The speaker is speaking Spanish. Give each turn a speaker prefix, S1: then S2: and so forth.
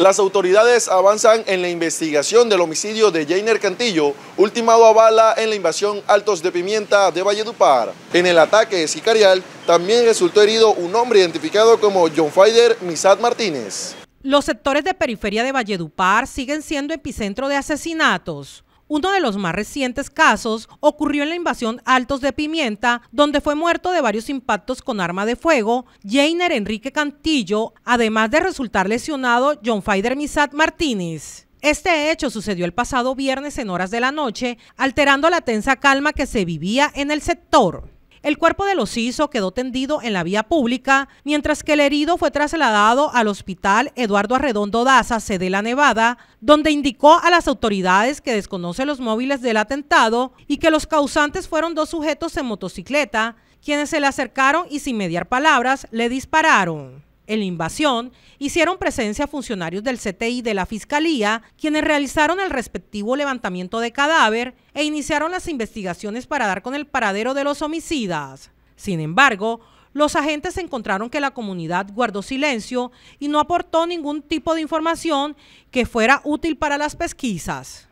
S1: las autoridades avanzan en la investigación del homicidio de Jainer Cantillo, ultimado a bala en la invasión Altos de Pimienta de Valledupar. En el ataque sicarial también resultó herido un hombre identificado como John Fider Misad Martínez.
S2: Los sectores de periferia de Valledupar siguen siendo epicentro de asesinatos. Uno de los más recientes casos ocurrió en la invasión Altos de Pimienta, donde fue muerto de varios impactos con arma de fuego Jainer Enrique Cantillo, además de resultar lesionado John Fider Misat Martínez. Este hecho sucedió el pasado viernes en horas de la noche, alterando la tensa calma que se vivía en el sector. El cuerpo del osiso quedó tendido en la vía pública, mientras que el herido fue trasladado al hospital Eduardo Arredondo Daza, sede La Nevada, donde indicó a las autoridades que desconoce los móviles del atentado y que los causantes fueron dos sujetos en motocicleta, quienes se le acercaron y sin mediar palabras le dispararon en la invasión, hicieron presencia funcionarios del CTI de la Fiscalía, quienes realizaron el respectivo levantamiento de cadáver e iniciaron las investigaciones para dar con el paradero de los homicidas. Sin embargo, los agentes encontraron que la comunidad guardó silencio y no aportó ningún tipo de información que fuera útil para las pesquisas.